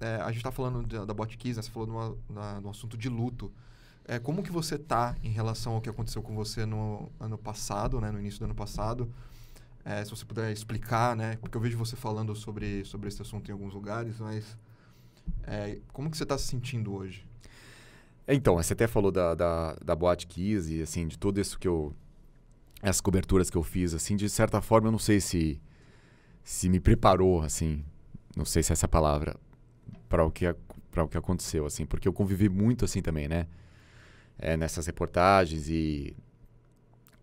é, a gente está falando da, da Botkiss, né? você falou no assunto de luto. É, como que você está em relação ao que aconteceu com você no ano passado, né? no início do ano passado? É, se você puder explicar, né? Porque eu vejo você falando sobre, sobre esse assunto em alguns lugares, mas é, como que você está se sentindo hoje? Então, você até falou da, da, da e, assim, de tudo isso que eu... Essas coberturas que eu fiz, assim, de certa forma, eu não sei se se me preparou, assim, não sei se é essa palavra, para o que para o que aconteceu assim porque eu convivi muito assim também né é, nessas reportagens e,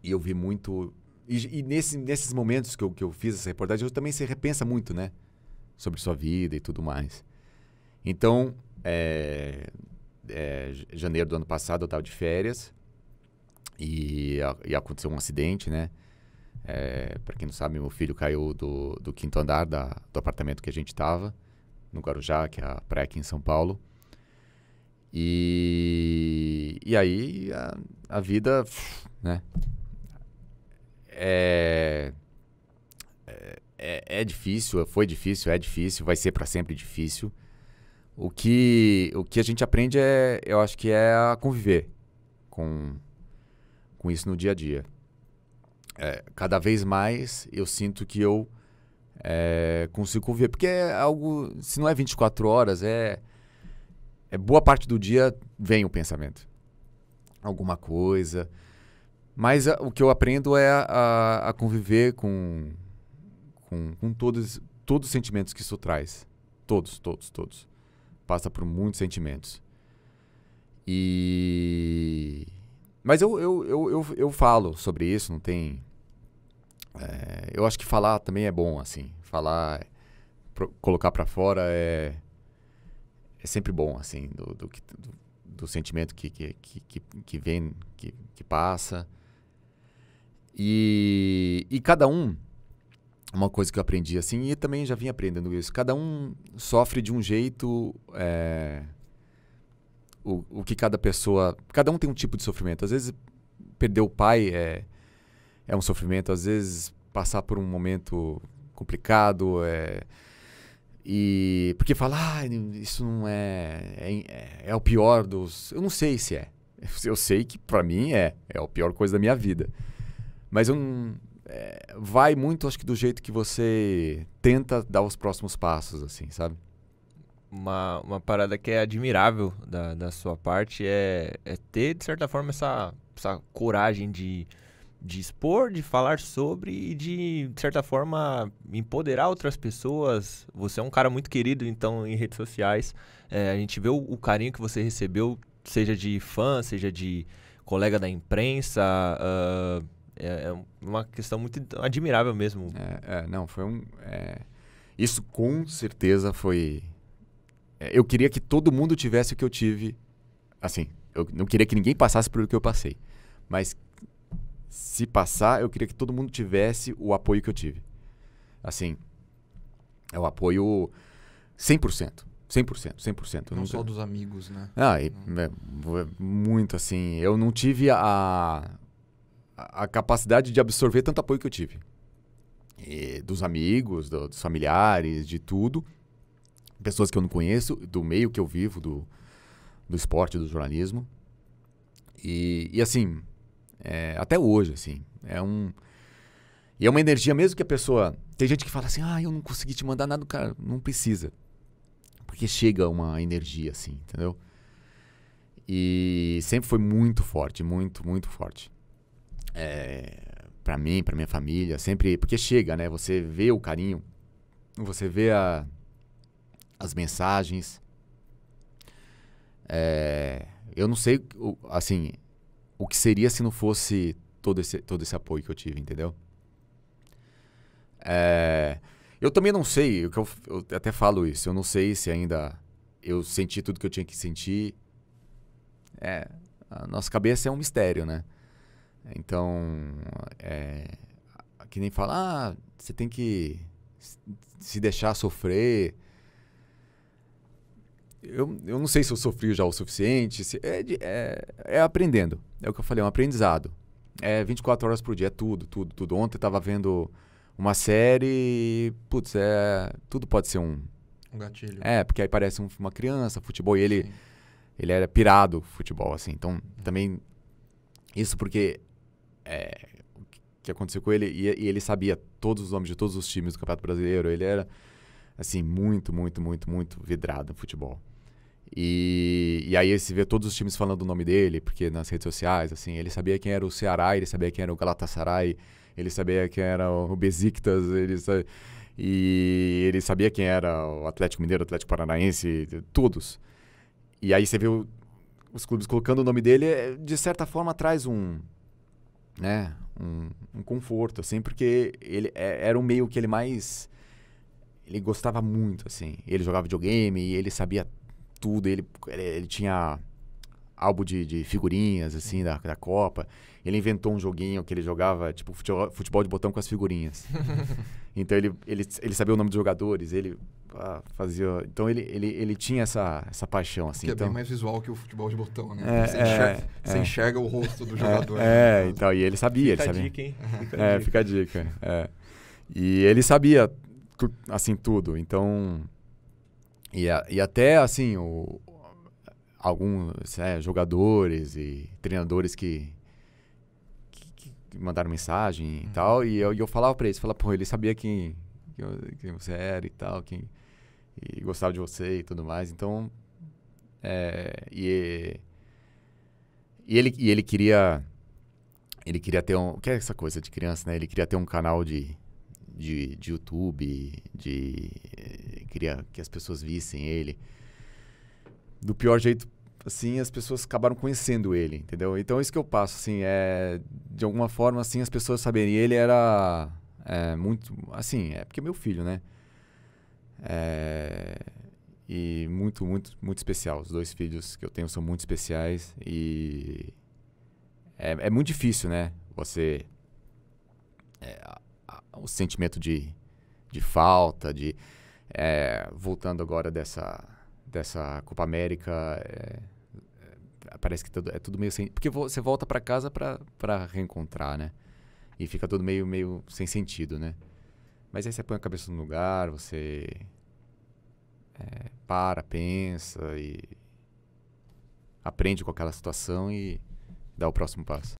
e eu vi muito e, e nesse, nesses momentos que eu, que eu fiz essa reportagem eu também se repensa muito né sobre sua vida e tudo mais então é, é, janeiro do ano passado eu estava de férias e, e aconteceu um acidente né é, para quem não sabe, meu filho caiu do, do quinto andar da, do apartamento que a gente estava no Guarujá, que é a pré aqui em São Paulo. E, e aí a, a vida, né? É, é, é difícil, foi difícil, é difícil, vai ser para sempre difícil. O que, o que a gente aprende é, eu acho que é a conviver com, com isso no dia a dia. É, cada vez mais eu sinto que eu é, consigo conviver. Porque é algo, se não é 24 horas, é, é boa parte do dia vem o pensamento. Alguma coisa. Mas a, o que eu aprendo é a, a conviver com, com, com, todos, todos os sentimentos que isso traz. Todos, todos, todos. Passa por muitos sentimentos. E. Mas eu, eu, eu, eu, eu falo sobre isso, não tem é, eu acho que falar também é bom, assim. Falar, pro, colocar para fora é, é sempre bom, assim, do, do, do, do sentimento que, que, que, que vem, que, que passa. E, e cada um, uma coisa que eu aprendi, assim, e também já vim aprendendo isso, cada um sofre de um jeito. É, o, o que cada pessoa. Cada um tem um tipo de sofrimento. Às vezes, perder o pai é é um sofrimento. Às vezes, passar por um momento complicado é. E porque falar ah, isso não é, é, é, é. o pior dos. Eu não sei se é. Eu sei que para mim é. É a pior coisa da minha vida. Mas eu não, é, vai muito, acho que, do jeito que você tenta dar os próximos passos, assim, sabe? Uma, uma parada que é admirável da, da sua parte é, é ter, de certa forma, essa, essa coragem de de expor, de falar sobre e de, de certa forma, empoderar outras pessoas. Você é um cara muito querido, então, em redes sociais. É, a gente vê o, o, carinho que você recebeu, seja de fã, seja de colega da imprensa. Uh, é, é, uma questão muito admirável mesmo. É, é não, foi um. É, isso com certeza foi. É, eu queria que todo mundo tivesse o que eu tive. Assim, eu não queria que ninguém passasse pelo que eu passei. Mas se passar, eu queria que todo mundo tivesse o apoio que eu tive. Assim, é o apoio 100%. 100%, 100%. Não, não só dos amigos, né? Ah, e, é, muito assim. Eu não tive a, a, a capacidade de absorver tanto apoio que eu tive. E, dos amigos, do, dos familiares, de tudo. Pessoas que eu não conheço, do meio que eu vivo, do, do esporte, do jornalismo. E, e assim, é, até hoje, assim. É um. E é uma energia, mesmo que a pessoa. Tem gente que fala assim, ah, eu não consegui te mandar nada, cara. Não precisa. Porque chega uma energia, assim, entendeu? E sempre foi muito forte, muito, muito forte. É, para mim, para minha família, sempre. Porque chega, né? Você vê o carinho, você vê a, as mensagens. É, eu não sei, assim, o que seria se não fosse todo esse, todo esse apoio que eu tive, entendeu? É, eu também não sei, eu, eu até falo isso, eu não sei se ainda eu senti tudo que eu tinha que sentir. É, a nossa cabeça é um mistério, né? Então, é, que nem falar, ah, você tem que se deixar sofrer, eu, eu não sei se eu sofri já o suficiente. Se, é, é, é aprendendo. É o que eu falei, é um aprendizado. É 24 horas por dia, é tudo, tudo, tudo. Ontem eu tava vendo uma série putz, é, tudo pode ser um... Um gatilho. É, porque aí parece um, uma criança, futebol, e ele, Sim. ele era pirado futebol, assim. Então, hum. também, isso porque é, o que aconteceu com ele, e, e ele sabia todos os nomes de todos os times do Campeonato Brasileiro, ele era, assim, muito, muito, muito, muito vidrado no futebol. E, e aí você vê todos os times falando o nome dele, porque nas redes sociais, assim, ele sabia quem era o Ceará, ele sabia quem era o Galatasaray, ele sabia quem era o Besiktas, ele sabia, e ele sabia quem era o Atlético Mineiro, o Atlético Paranaense, todos. E aí você vê o, os clubes colocando o nome dele, é, de certa forma traz um, né, um, um conforto, assim, porque ele é, era o um meio que ele mais ele gostava muito, assim. Ele jogava videogame, ele sabia tudo. Ele, ele, ele tinha álbum de, de, figurinhas, assim, da, da Copa. Ele inventou um joguinho que ele jogava, tipo, futebol, de botão com as figurinhas. então, ele, ele, ele sabia o nome dos jogadores, ele ah, fazia... Então, ele, ele, ele tinha essa, essa paixão, assim. Que é então, bem mais visual que o futebol de botão, né? É, você, enxerga, é, você é. enxerga o rosto do é, jogador. É, né? então, e ele sabia, fica ele sabia. Dica, hein? Fica é, dica. fica a dica, é. E ele sabia, assim, tudo. Então, e, e até, assim, o, alguns é, jogadores e treinadores que, que, que mandaram mensagem e uhum. tal, e eu, e eu falava pra eles, falava, pô, ele sabia quem, quem você era e tal, quem, e gostava de você e tudo mais, então... É, e, e, ele, e ele queria... Ele queria ter um... que é essa coisa de criança, né? Ele queria ter um canal de, de, de YouTube, de queria que as pessoas vissem ele. Do pior jeito, assim, as pessoas acabaram conhecendo ele, entendeu? Então, isso que eu passo, assim, é... De alguma forma, assim, as pessoas saberem. Ele era é, muito... Assim, é porque é meu filho, né? É, e muito, muito, muito especial. Os dois filhos que eu tenho são muito especiais e é, é muito difícil, né? Você é, a, a, o sentimento de, de falta, de é, voltando agora dessa, dessa Copa América, é, é, parece que tudo, é tudo meio sem. Porque você volta para casa para reencontrar, né? E fica tudo meio, meio sem sentido, né? Mas aí você põe a cabeça no lugar, você é, para, pensa e aprende com aquela situação e dá o próximo passo.